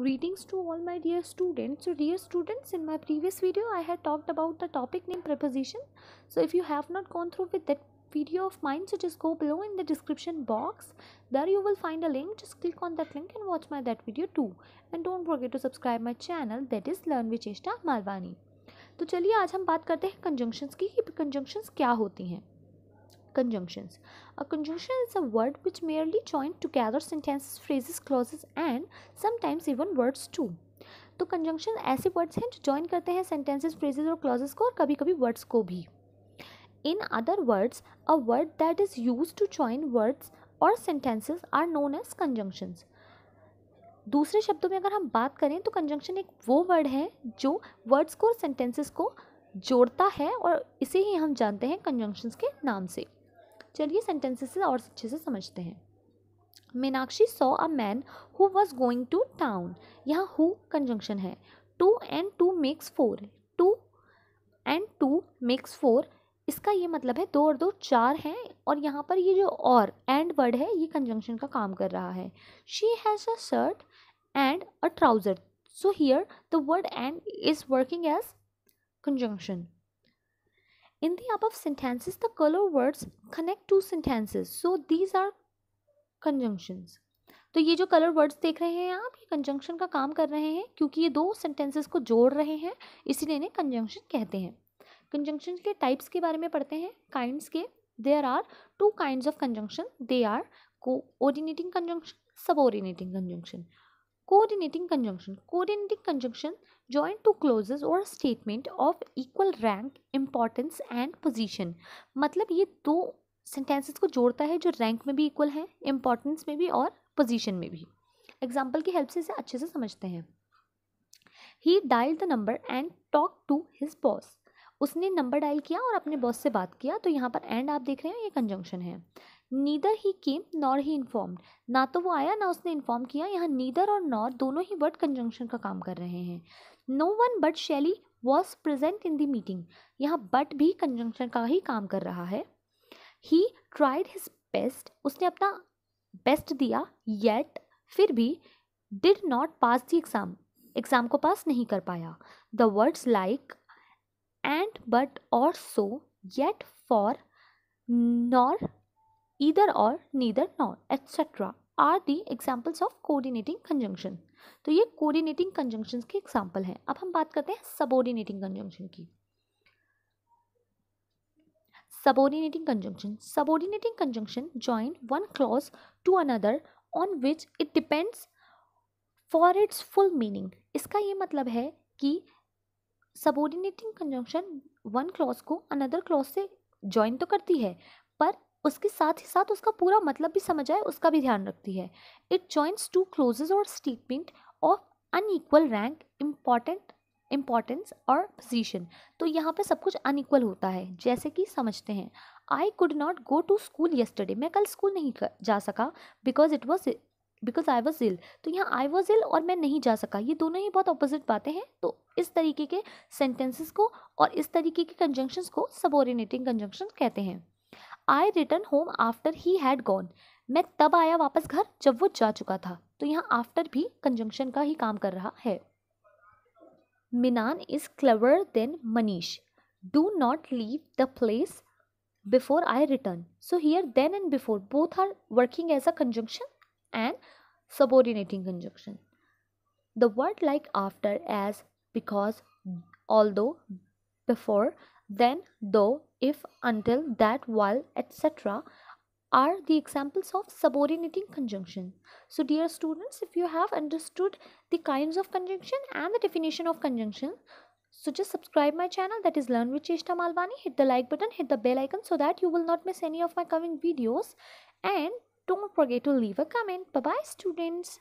Greetings to all my dear students. So dear students, in my previous video I had talked about the topic name preposition. So if you have not gone through with that video of mine, so just go below in the description box. There you will find a link. Just click on that link and watch my that video too. And don't forget to subscribe my channel that is Learn with Cheshta Malwani. तो चलिए आज हम बात करते हैं conjunctions की कि conjunctions क्या होती हैं conjunctions a conjunction is a word which merely join together sentences phrases clauses and sometimes even words too तो कंजंक्शन ऐसे वर्ड्स हैं जो ज्वाइन करते हैं सेंटेंसेस फ्रेजेस और क्लॉजेस को और कभी कभी वर्ड्स को भी in other words a word that is use to join words और sentences are known as conjunctions दूसरे शब्दों में अगर हम बात करें तो कंजंक्शन एक वो वर्ड है जो वर्ड्स को और सेंटेंसेस को जोड़ता है और इसे ही हम जानते हैं कंजंक्शंस के नाम से चलिए सेंटेंसेस से और अच्छे से समझते हैं Meenakshi saw a man who was going to town यहाँ हु कंजंक्शन है two and two makes four two and two makes four इसका ये मतलब है दो और दो चार हैं और यहाँ पर ये जो और एंड वर्ड है ये कंजंक्शन का काम कर रहा है she has a shirt and a trouser so here the word and is working as conjunction In the above sentences, the color words connect two sentences. So these are conjunctions. तो ये जो colour words देख रहे हैं आप ये conjunction का काम कर रहे हैं क्योंकि ये दो सेंटेंसेस को जोड़ रहे हैं इसीलिए इन्हें कंजंक्शन कहते हैं कंजंक्शन के टाइप्स के बारे में पढ़ते हैं काइंड्स के there are two kinds of conjunction they are coordinating conjunction subordinating conjunction coordinating conjunction coordinating conjunction join two clauses or statement of equal rank importance and position मतलब ये दो sentences को जोड़ता है जो rank में भी equal है इम्पॉर्टेंस में भी और पोजीशन में भी एग्जाम्पल की हेल्प से इसे अच्छे से समझते हैं he dial the number and talk to his boss उसने नंबर डायल किया और अपने बॉस से बात किया तो यहाँ पर एंड आप देख रहे हैं ये कंजंक्शन है neither he came nor he informed ना तो वो आया ना उसने इन्फॉर्म किया यहाँ नीदर और नॉर दोनों ही वर्ड कंजंक्शन का काम कर रहे हैं no one but Shelly was present in the meeting यहाँ बट भी कंजंक्शन का ही काम कर रहा है ही ट्राइड हिज बेस्ट उसने अपना बेस्ट दिया येट फिर भी did not pass the exam exam को पास नहीं कर पाया the words like and but और so yet for nor either और neither nor etcetera are the examples of coordinating conjunction तो ये कोऑर्डिनेटिंग कंजंक्शन के एग्जाम्पल हैं अब हम बात करते हैं सबोर्डिनेटिंग कंजंक्शन की subordinating conjunction subordinating conjunction join one clause to another on which it depends for its full meaning इसका ये मतलब है कि सबोर्डिनेटिंग कंजंक्शन वन क्लॉज को अनदर क्लॉज से ज्वाइन तो करती है पर उसके साथ ही साथ उसका पूरा मतलब भी समझ आए उसका भी ध्यान रखती है इट जॉइंट टू क्लोजेज और statement of unequal rank important importance और पोजिशन तो यहाँ पे सब कुछ अनईक्वल होता है जैसे कि समझते हैं I could not go to school yesterday मैं कल स्कूल नहीं जा सका because it was because I was ill तो यहाँ आई वॉज इल और मैं नहीं जा सका ये दोनों ही बहुत अपोजिट बातें हैं तो इस तरीके के सेंटेंसेस को और इस तरीके के कंजंक्शंस को सबोर्डिनेटिंग कंजंक्शन कहते हैं I return home after he had gone मैं तब आया वापस घर जब वो जा चुका था तो यहाँ आफ्टर भी कंजंक्शन का ही काम कर रहा है Minan is clever than Manish do not leave the place before I return so here than and before both are working as a conjunction and subordinating conjunction the word like after as because although before than though if, until, that, while, etc. are the examples of subordinating conjunction. So dear students, if you have understood the kinds of conjunction and the definition of conjunction, so just subscribe my channel that is Learn with Chishta Malvani. Hit the like button, hit the bell icon so that you will not miss any of my coming videos. And don't forget to leave a comment. Bye-bye students.